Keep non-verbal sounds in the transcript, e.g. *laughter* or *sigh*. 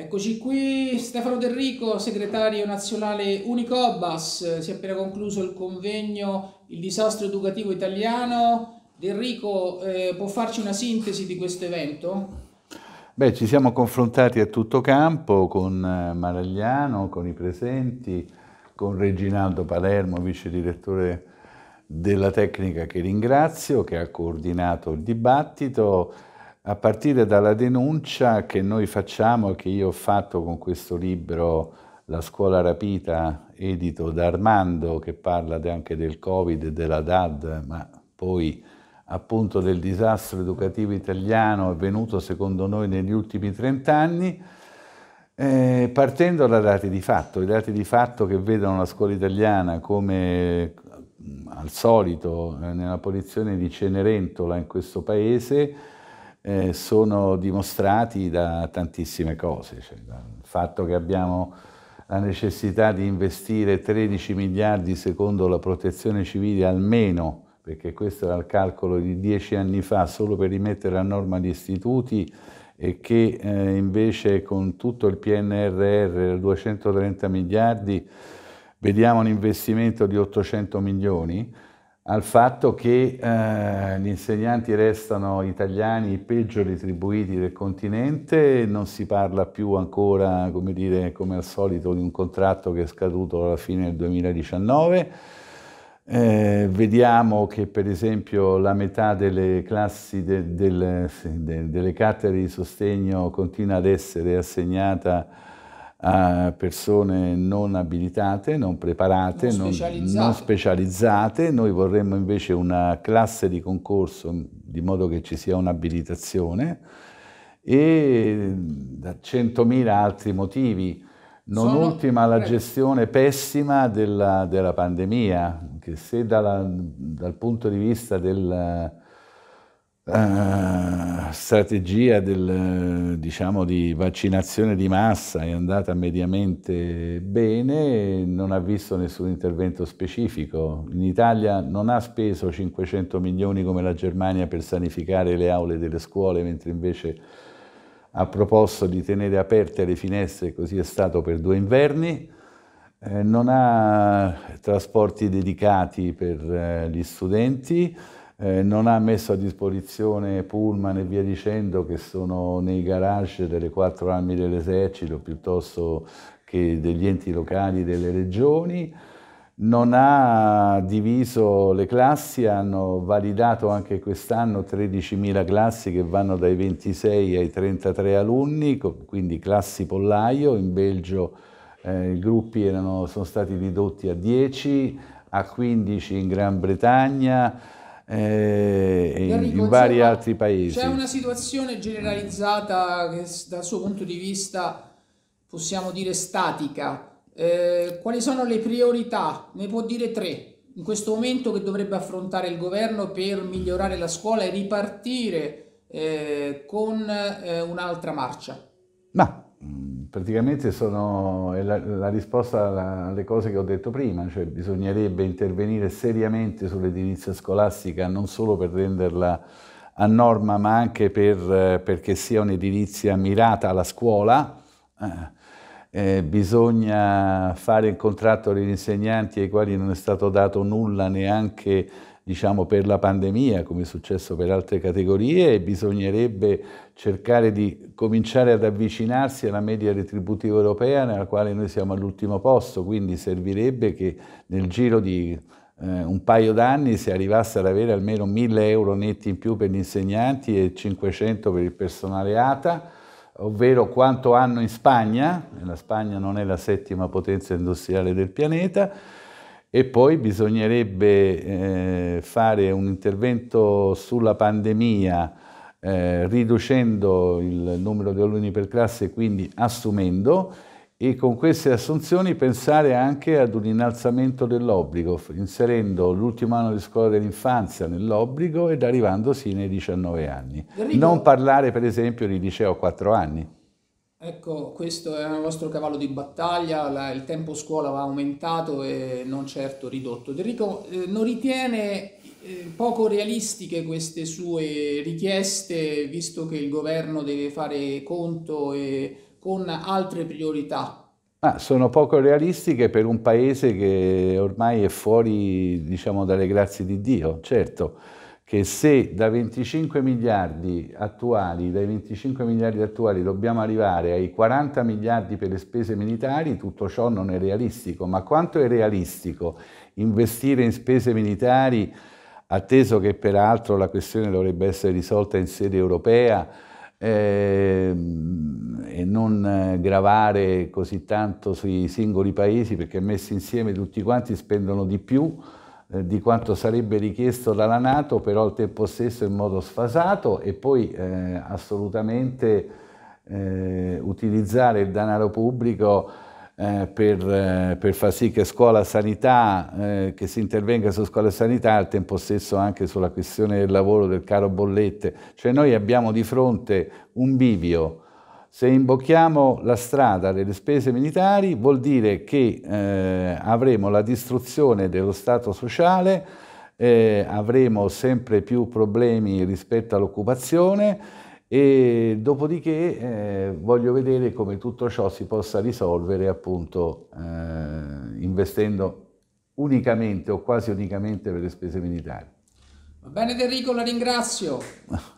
Eccoci qui, Stefano Del segretario nazionale Unicobas. si è appena concluso il convegno Il disastro educativo italiano. Del eh, può farci una sintesi di questo evento? Beh, ci siamo confrontati a tutto campo con eh, Maragliano, con i presenti, con Reginaldo Palermo, vice direttore della tecnica che ringrazio, che ha coordinato il dibattito a partire dalla denuncia che noi facciamo, che io ho fatto con questo libro La scuola rapita, edito da Armando, che parla anche del Covid e della DAD, ma poi appunto del disastro educativo italiano avvenuto secondo noi negli ultimi trent'anni, eh, partendo da dati di fatto, i dati di fatto che vedono la scuola italiana come al solito eh, nella posizione di Cenerentola in questo paese, eh, sono dimostrati da tantissime cose, cioè, dal fatto che abbiamo la necessità di investire 13 miliardi secondo la protezione civile almeno, perché questo era il calcolo di dieci anni fa, solo per rimettere a norma gli istituti e che eh, invece con tutto il PNRR, 230 miliardi, vediamo un investimento di 800 milioni, al fatto che eh, gli insegnanti restano italiani i peggio retribuiti del continente, non si parla più ancora, come dire, come al solito, di un contratto che è scaduto alla fine del 2019. Eh, vediamo che per esempio la metà delle classi de, del, de, delle cattedre di sostegno continua ad essere assegnata a persone non abilitate, non preparate, non specializzate. non specializzate. Noi vorremmo invece una classe di concorso di modo che ci sia un'abilitazione e da 100.000 altri motivi. Non Sono... ultima la gestione pessima della, della pandemia, che se dalla, dal punto di vista del, uh, strategia del, diciamo, di vaccinazione di massa è andata mediamente bene, non ha visto nessun intervento specifico. In Italia non ha speso 500 milioni come la Germania per sanificare le aule delle scuole, mentre invece ha proposto di tenere aperte le finestre, così è stato per due inverni. Eh, non ha trasporti dedicati per eh, gli studenti, eh, non ha messo a disposizione pullman e via dicendo che sono nei garage delle quattro armi dell'esercito piuttosto che degli enti locali delle regioni, non ha diviso le classi, hanno validato anche quest'anno 13.000 classi che vanno dai 26 ai 33 alunni, quindi classi pollaio, in Belgio eh, i gruppi erano, sono stati ridotti a 10, a 15 in Gran Bretagna, eh, Enrico, in vari insomma, altri paesi. C'è una situazione generalizzata che dal suo punto di vista possiamo dire statica. Eh, quali sono le priorità? Ne può dire tre in questo momento che dovrebbe affrontare il governo per migliorare la scuola e ripartire eh, con eh, un'altra marcia? Ma praticamente sono la, la risposta alla, alle cose che ho detto prima, cioè bisognerebbe intervenire seriamente sull'edilizia scolastica non solo per renderla a norma ma anche per, eh, perché sia un'edilizia mirata alla scuola. Eh, eh, bisogna fare il contratto agli insegnanti ai quali non è stato dato nulla neanche diciamo, per la pandemia, come è successo per altre categorie, e bisognerebbe cercare di cominciare ad avvicinarsi alla media retributiva europea nella quale noi siamo all'ultimo posto, quindi servirebbe che nel giro di eh, un paio d'anni si arrivasse ad avere almeno 1000 euro netti in più per gli insegnanti e 500 per il personale ATA, ovvero quanto hanno in Spagna, la Spagna non è la settima potenza industriale del pianeta, e poi bisognerebbe eh, fare un intervento sulla pandemia eh, riducendo il numero di alunni per classe e quindi assumendo e con queste assunzioni pensare anche ad un innalzamento dell'obbligo, inserendo l'ultimo anno di scuola dell'infanzia nell'obbligo ed arrivandosi nei 19 anni. Enrico, non parlare per esempio di liceo a 4 anni. Ecco, questo è il vostro cavallo di battaglia, la, il tempo scuola va aumentato e non certo ridotto. Enrico, eh, non ritiene eh, poco realistiche queste sue richieste, visto che il governo deve fare conto con altre priorità. Ah, sono poco realistiche per un paese che ormai è fuori diciamo, dalle grazie di Dio, certo che se da 25 miliardi attuali, dai 25 miliardi attuali dobbiamo arrivare ai 40 miliardi per le spese militari, tutto ciò non è realistico, ma quanto è realistico investire in spese militari atteso che peraltro la questione dovrebbe essere risolta in sede europea eh, e non eh, gravare così tanto sui singoli paesi perché messi insieme tutti quanti spendono di più eh, di quanto sarebbe richiesto dalla Nato, però al tempo stesso in modo sfasato e poi eh, assolutamente eh, utilizzare il denaro pubblico eh, per, eh, per, far sì che scuola sanità, eh, che si intervenga su scuola e sanità, al tempo stesso anche sulla questione del lavoro, del caro bollette. Cioè noi abbiamo di fronte un bivio. Se imbocchiamo la strada delle spese militari vuol dire che eh, avremo la distruzione dello Stato sociale, avremo sempre più problemi rispetto all'occupazione e dopodiché eh, voglio vedere come tutto ciò si possa risolvere appunto eh, investendo unicamente o quasi unicamente per le spese militari. Va bene Enrico, la ringrazio. *laughs*